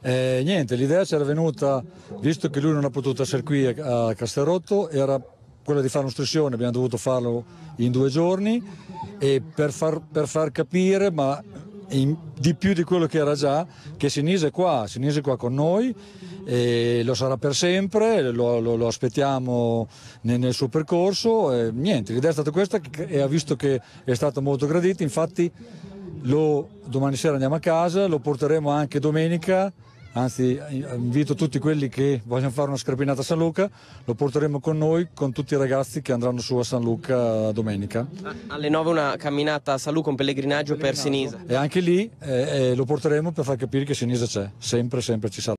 Eh, niente, l'idea c'era venuta, visto che lui non ha potuto essere qui a Casterotto, era quella di fare un'ostruzione, abbiamo dovuto farlo in due giorni e per far, per far capire, ma in, di più di quello che era già, che Sinise è qua, Sinise è qua con noi e lo sarà per sempre, lo, lo, lo aspettiamo nel, nel, suo percorso e niente, l'idea è stata questa e ha visto che è stato molto gradito, infatti lo, domani sera andiamo a casa, lo porteremo anche domenica, anzi invito tutti quelli che vogliono fare una scarpinata a San Luca, lo porteremo con noi, con tutti i ragazzi che andranno su a San Luca domenica. Ah, alle 9 una camminata a San Luca, un pellegrinaggio, pellegrinaggio. per Sinisa. E anche lì eh, eh, lo porteremo per far capire che Sinisa c'è, sempre, sempre ci sarà.